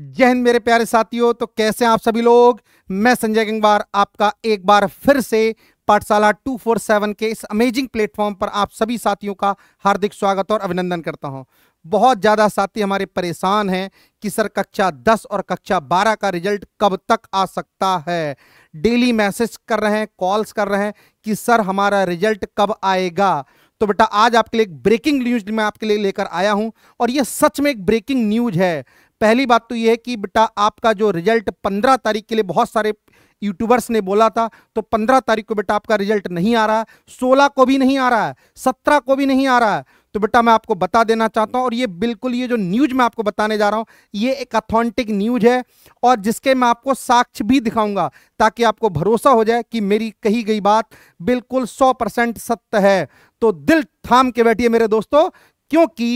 जय हिंद मेरे प्यारे साथियों तो कैसे हैं आप सभी लोग मैं संजय गंगवार आपका एक बार फिर से पाठशाला 247 के इस अमेजिंग प्लेटफॉर्म पर आप सभी साथियों का हार्दिक स्वागत और अभिनंदन करता हूं बहुत ज़्यादा साथी हमारे परेशान हैं कि सर कक्षा 10 और कक्षा 12 का रिजल्ट कब तक आ सकता है डेली मैसेज कर रहे हैं कॉल्स कर रहे हैं कि सर हमारा रिजल्ट कब आएगा तो बेटा आज आपके लिए एक ब्रेकिंग न्यूज मैं आपके लिए लेकर आया हूं और यह सच में एक ब्रेकिंग न्यूज है पहली बात तो ये है कि बेटा आपका जो रिजल्ट पंद्रह तारीख के लिए बहुत सारे यूट्यूबर्स ने बोला था तो पंद्रह तारीख को बेटा आपका रिजल्ट नहीं आ रहा है सोलह को भी नहीं आ रहा है सत्रह को भी नहीं आ रहा है तो बेटा मैं आपको बता देना चाहता हूं और ये बिल्कुल ये जो न्यूज मैं आपको बताने जा रहा हूं ये एक अथॉन्टिक न्यूज है और जिसके मैं आपको साक्ष्य भी दिखाऊंगा ताकि आपको भरोसा हो जाए कि मेरी कही गई बात बिल्कुल सौ परसेंट सत्य है तो दिल थाम के बैठिए मेरे दोस्तों क्योंकि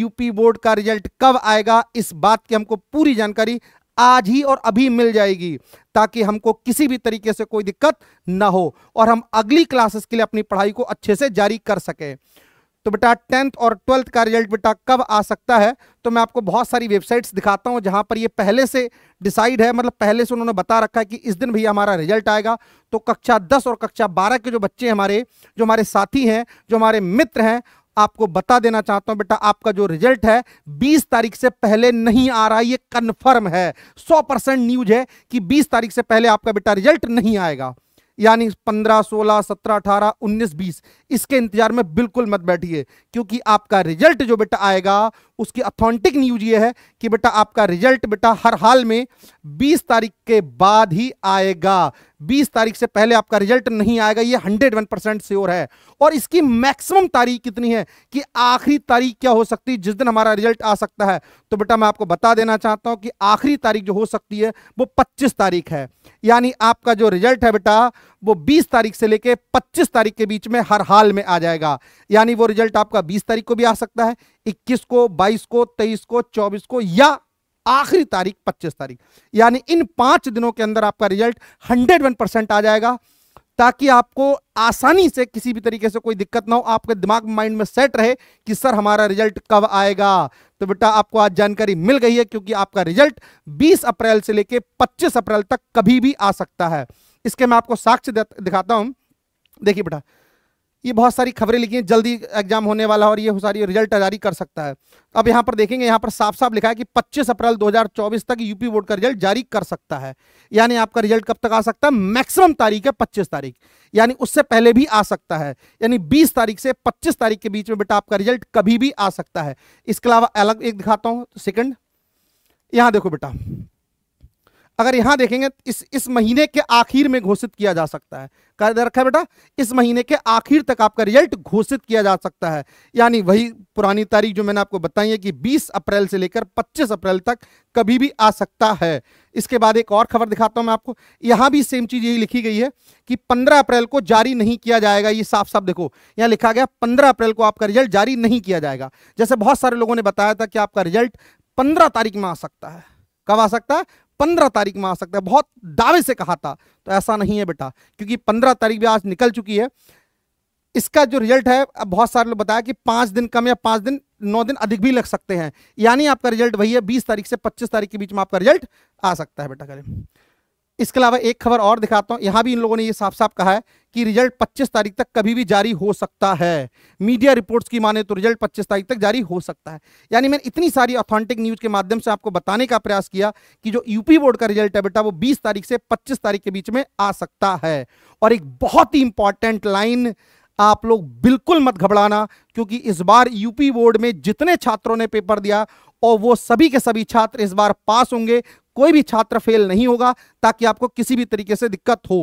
यूपी बोर्ड का रिजल्ट कब आएगा इस बात की हमको पूरी जानकारी आज ही और अभी मिल जाएगी ताकि हमको किसी भी तरीके से कोई दिक्कत ना हो और हम अगली क्लासेस के लिए अपनी पढ़ाई को अच्छे से जारी कर सके तो बेटा टेंथ और ट्वेल्थ का रिजल्ट बेटा कब आ सकता है तो मैं आपको बहुत सारी वेबसाइट्स दिखाता हूं जहां पर ये पहले से डिसाइड है मतलब पहले से उन्होंने बता रखा है कि इस दिन भी हमारा रिजल्ट आएगा तो कक्षा दस और कक्षा बारह के जो बच्चे हमारे जो हमारे साथी हैं जो हमारे मित्र हैं आपको बता देना चाहता हूं बेटा आपका जो रिजल्ट है 20 तारीख से पहले नहीं आ रहा ये कन्फर्म है 100 परसेंट न्यूज है कि 20 तारीख से पहले आपका बेटा रिजल्ट नहीं आएगा यानी 15, 16, 17, 18, 19, 20 इसके इंतजार में बिल्कुल मत बैठिए क्योंकि आपका रिजल्ट जो बेटा आएगा उसकी अथॉन्टिक न्यूज ये है कि बेटा आपका रिजल्ट बेटा हर हाल में बीस तारीख के बाद ही आएगा 20 तारीख से पहले आपका रिजल्ट नहीं आएगा ये 101 परसेंट श्योर है और इसकी मैक्सिमम तारीख कितनी है कि आखिरी तारीख क्या हो सकती है जिस दिन हमारा रिजल्ट आ सकता है तो बेटा मैं आपको बता देना चाहता हूं कि आखिरी तारीख जो हो सकती है वो पच्चीस तारीख है यानी आपका जो रिजल्ट है बेटा वो बीस तारीख से लेकर पच्चीस तारीख के बीच में हर हाल में आ जाएगा यानी वो रिजल्ट आपका बीस तारीख को भी आ सकता है इक्कीस को बाईस को तेईस को चौबीस को या आखिरी तारीख पच्चीस तारीख यानी इन पांच दिनों के अंदर आपका रिजल्ट 101 परसेंट आ जाएगा ताकि आपको आसानी से किसी भी तरीके से कोई दिक्कत ना हो आपके दिमाग माइंड में सेट रहे कि सर हमारा रिजल्ट कब आएगा तो बेटा आपको आज जानकारी मिल गई है क्योंकि आपका रिजल्ट 20 अप्रैल से लेके 25 अप्रैल तक कभी भी आ सकता है इसके मैं आपको साक्ष्य दिखाता हूं देखिए बेटा ये बहुत सारी खबरें लिखी हैं जल्दी एग्जाम होने वाला और ये सारी रिजल्ट जारी कर सकता है अब यहाँ पर देखेंगे यहाँ पर साफ साफ लिखा है कि 25 अप्रैल 2024 तक यूपी बोर्ड का रिजल्ट जारी कर सकता है यानी आपका रिजल्ट कब तक आ सकता है मैक्सिमम तारीख है पच्चीस तारीख यानी उससे पहले भी आ सकता है यानी बीस तारीख से पच्चीस तारीख के बीच में बेटा आपका रिजल्ट कभी भी आ सकता है इसके अलावा अलग एक दिखाता हूँ सेकेंड यहाँ देखो बेटा अगर यहां देखेंगे इस इस महीने के आखिर में घोषित किया जा सकता है दे रखा है बेटा इस महीने के आखिर तक आपका रिजल्ट घोषित किया जा सकता है यानी वही पुरानी तारीख जो मैंने आपको बताई है कि 20 अप्रैल से लेकर 25 अप्रैल तक कभी भी आ सकता है इसके बाद एक और खबर दिखाता हूं मैं आपको यहां भी सेम चीज यही लिखी गई है कि पंद्रह अप्रैल को जारी नहीं किया जाएगा ये साफ साफ देखो यहां लिखा गया पंद्रह अप्रैल को आपका रिजल्ट जारी नहीं किया जाएगा जैसे बहुत सारे लोगों ने बताया था कि आपका रिजल्ट पंद्रह तारीख में आ सकता है कब आ सकता है पंद्रह तारीख में आ सकता है बहुत दावे से कहा था तो ऐसा नहीं है बेटा क्योंकि पंद्रह तारीख भी आज निकल चुकी है इसका जो रिजल्ट है अब बहुत सारे लोग बताया कि पांच दिन कम या पांच दिन नौ दिन अधिक भी लग सकते हैं यानी आपका रिजल्ट वही है बीस तारीख से पच्चीस तारीख के बीच में आपका रिजल्ट आ सकता है बेटा करें इसके अलावा एक खबर और दिखाता हूं यहां भी इन लोगों ने ये साफ साफ कहा है कि रिजल्ट 25 तारीख तक कभी भी जारी हो सकता है मीडिया रिपोर्ट्स की माने तो रिजल्ट 25 तारीख तक जारी हो सकता है यानी मैंने इतनी सारी ऑथेंटिक न्यूज़ के माध्यम से आपको बताने का प्रयास किया कि जो यूपी बोर्ड का रिजल्ट है बेटा वो 20 तारीख से 25 तारीख के बीच में आ सकता है और एक बहुत ही इंपॉर्टेंट लाइन आप लोग बिल्कुल मत घबड़ाना क्योंकि इस बार यूपी बोर्ड में जितने छात्रों ने पेपर दिया और वो सभी के सभी छात्र इस बार पास होंगे कोई भी छात्र फेल नहीं होगा ताकि आपको किसी भी तरीके से दिक्कत हो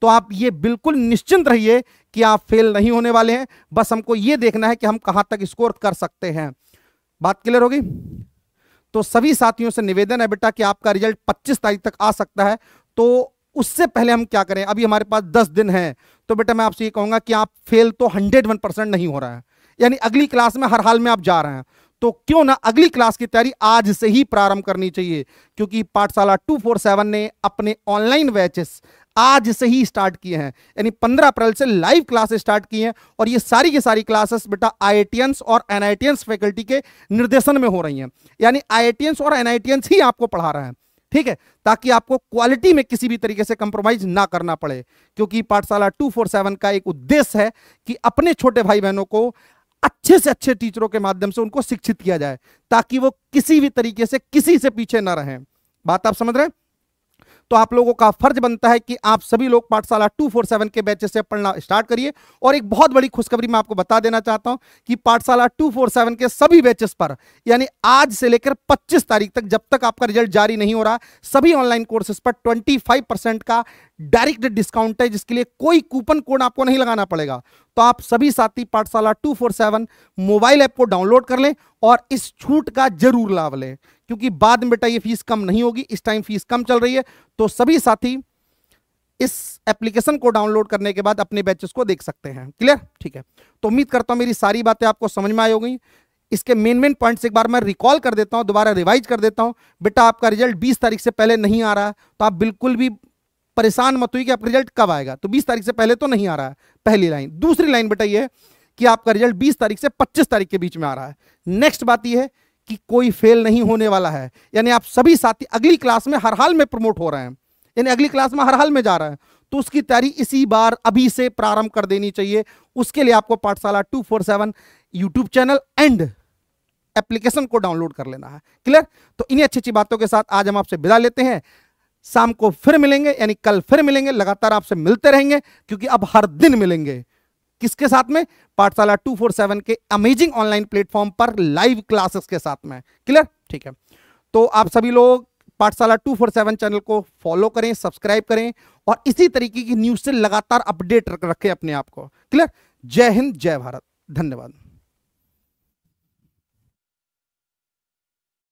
तो आप ये बिल्कुल निश्चिंत रहिए कि आप फेल नहीं होने वाले हैं बस हमको ये देखना है कि हम कहां तक स्कोर कर सकते हैं बात क्लियर होगी तो सभी साथियों से निवेदन है बेटा कि आपका रिजल्ट 25 तारीख तक आ सकता है तो उससे पहले हम क्या करें अभी हमारे पास 10 दिन है तो बेटा मैं आपसे ये कहूंगा कि आप फेल तो 101 परसेंट नहीं हो रहा है यानी अगली क्लास में हर हाल में आप जा रहे हैं तो क्यों ना अगली क्लास की तैयारी आज से ही प्रारंभ करनी चाहिए क्योंकि पाठशाला 247 ने अपने ऑनलाइन बैचेस आज से ही स्टार्ट किए हैं यानी 15 अप्रैल से लाइव क्लास स्टार्ट किए हैं और ये सारी की सारी क्लासेस बेटा आईआईटियंस और एनआईटियंस फैकल्टी के निर्देशन में हो रही हैं यानी आईआईटियंस और एनआईटियंस ही आपको पढ़ा रहे हैं ठीक है ताकि आपको क्वालिटी में किसी भी तरीके से कंप्रोमाइज ना करना पड़े क्योंकि पाठशाला 247 का एक उद्देश्य है कि अपने छोटे भाई बहनों को अच्छे से अच्छे टीचरों के माध्यम से उनको शिक्षित किया जाए ताकि वो किसी भी तरीके से किसी से पीछे ना रहें बात आप समझ रहे हैं तो आप लोगों का फर्ज बनता है कि आप सभी लोग पाठशाला 247 के बैचेस से पढ़ना स्टार्ट करिए और एक बहुत बड़ी खुशखबरी मैं आपको बता देना चाहता हूं कि पाठशाला 247 के सभी बैचेस पर यानी आज से लेकर 25 तारीख तक जब तक आपका रिजल्ट जारी नहीं हो रहा सभी ऑनलाइन कोर्सेज पर 25 परसेंट का डायरेक्ट डिस्काउंट है जिसके लिए कोई कूपन कोड आपको नहीं लगाना पड़ेगा तो आप सभी साथी पाठशाला 247 मोबाइल ऐप को डाउनलोड कर लें और इस छूट का जरूर लाभ लें क्योंकि बाद में बेटा ये फीस कम नहीं होगी इस टाइम फीस कम चल रही है तो सभी साथी इस एप्लीकेशन को डाउनलोड करने के बाद अपने बैचेस को देख सकते हैं क्लियर ठीक है तो उम्मीद करता हूं मेरी सारी बातें आपको समझ में आई होगी इसके मेन मेन पॉइंट्स एक बार मैं रिकॉल कर देता हूं दोबारा रिवाइज कर देता हूं बेटा आपका रिजल्ट 20 तारीख से पहले नहीं आ रहा तो आप बिल्कुल भी परेशान मत हुई कि आपका रिजल्ट कब आएगा तो 20 तारीख से पहले तो नहीं आ रहा है पहली लाइन दूसरी लाइन बेटा ये कि आपका रिजल्ट 20 तारीख से 25 तारीख के बीच में आ रहा है नेक्स्ट बात यह है कि कोई फेल नहीं होने वाला है यानी आप सभी साथी अगली क्लास में हर हाल में प्रमोट हो रहे हैं यानी अगली क्लास में हर हाल में जा रहे हैं तो उसकी तैयारी इसी बार अभी से प्रारंभ कर देनी चाहिए उसके लिए आपको Pathshala two four seven YouTube channel and application को डाउनलोड कर लेना है क्लियर तो इन्हीं अच्छी अच्छी बातों के साथ आज हम आपसे विदा लेते हैं शाम को फिर मिलेंगे यानी कल फिर मिलेंगे लगातार आपसे मिलते रहेंगे क्योंकि अब हर दिन मिलेंगे किसके साथ में पाठशाला 247 के अमेजिंग ऑनलाइन प्लेटफॉर्म पर लाइव क्लासेस के साथ में क्लियर ठीक है तो आप सभी लोग पाठशाला 247 चैनल को फॉलो करें सब्सक्राइब करें और इसी तरीके की न्यूज से लगातार अपडेट रखें अपने आप को क्लियर जय हिंद जय भारत धन्यवाद